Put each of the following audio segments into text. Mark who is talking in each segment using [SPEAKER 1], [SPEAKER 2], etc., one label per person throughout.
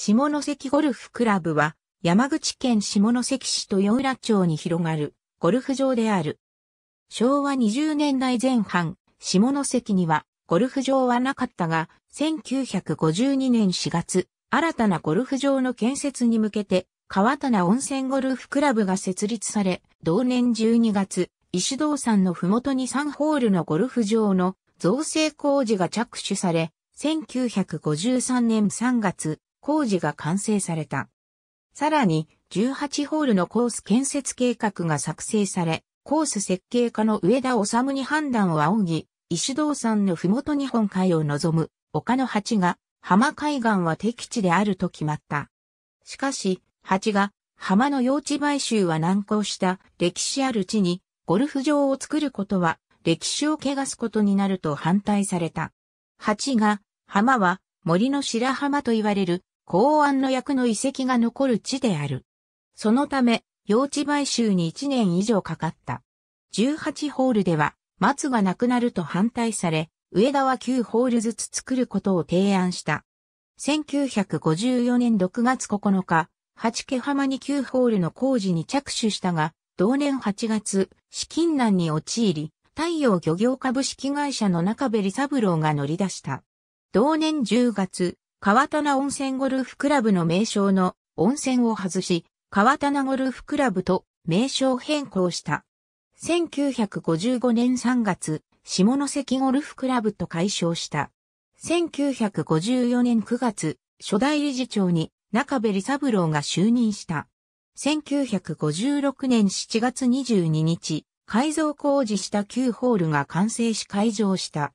[SPEAKER 1] 下関ゴルフクラブは山口県下関市豊浦町に広がるゴルフ場である。昭和20年代前半、下関にはゴルフ場はなかったが、1952年4月、新たなゴルフ場の建設に向けて、川棚温泉ゴルフクラブが設立され、同年12月、石堂山の麓に3ホールのゴルフ場の造成工事が着手され、1953年3月、工事が完成された。さらに、18ホールのコース建設計画が作成され、コース設計家の上田治に判断を仰ぎ、石堂山の麓日本海を望む丘の八が浜海岸は敵地であると決まった。しかし、八が浜の用地買収は難航した歴史ある地にゴルフ場を作ることは歴史を汚すことになると反対された。八が浜は森の白浜と言われる公安の役の遺跡が残る地である。そのため、用地買収に1年以上かかった。18ホールでは、松がなくなると反対され、上田は9ホールずつ作ることを提案した。1954年6月9日、八毛浜に9ホールの工事に着手したが、同年8月、資金難に陥り、太陽漁業株式会社の中部利三郎が乗り出した。同年10月、川棚温泉ゴルフクラブの名称の温泉を外し、川棚ゴルフクラブと名称変更した。1955年3月、下関ゴルフクラブと解消した。1954年9月、初代理事長に中部利三郎が就任した。1956年7月22日、改造工事した9ホールが完成し開場した。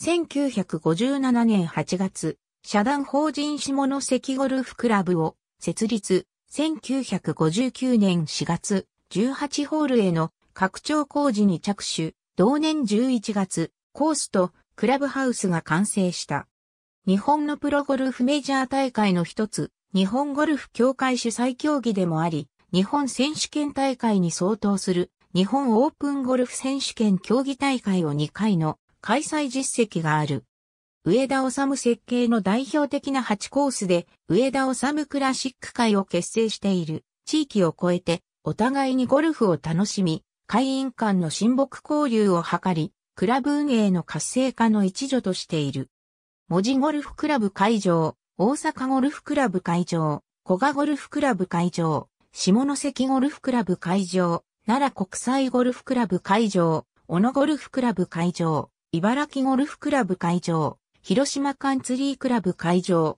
[SPEAKER 1] 1957年8月、社団法人下関ゴルフクラブを設立、1959年4月、18ホールへの拡張工事に着手、同年11月、コースとクラブハウスが完成した。日本のプロゴルフメジャー大会の一つ、日本ゴルフ協会主催競技でもあり、日本選手権大会に相当する日本オープンゴルフ選手権競技大会を2回の開催実績がある。上田治設計の代表的な8コースで、上田治クラシック会を結成している、地域を超えて、お互いにゴルフを楽しみ、会員間の親睦交流を図り、クラブ運営の活性化の一助としている。文字ゴルフクラブ会場、大阪ゴルフクラブ会場、古賀ゴルフクラブ会場、下関ゴルフクラブ会場、奈良国際ゴルフクラブ会場、小野ゴルフクラブ会場、茨城ゴルフクラブ会場、広島カンツリークラブ会場。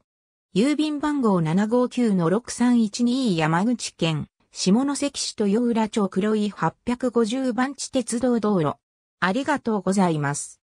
[SPEAKER 1] 郵便番号759-63122山口県、下関市豊浦町黒井850番地鉄道道路。ありがとうございます。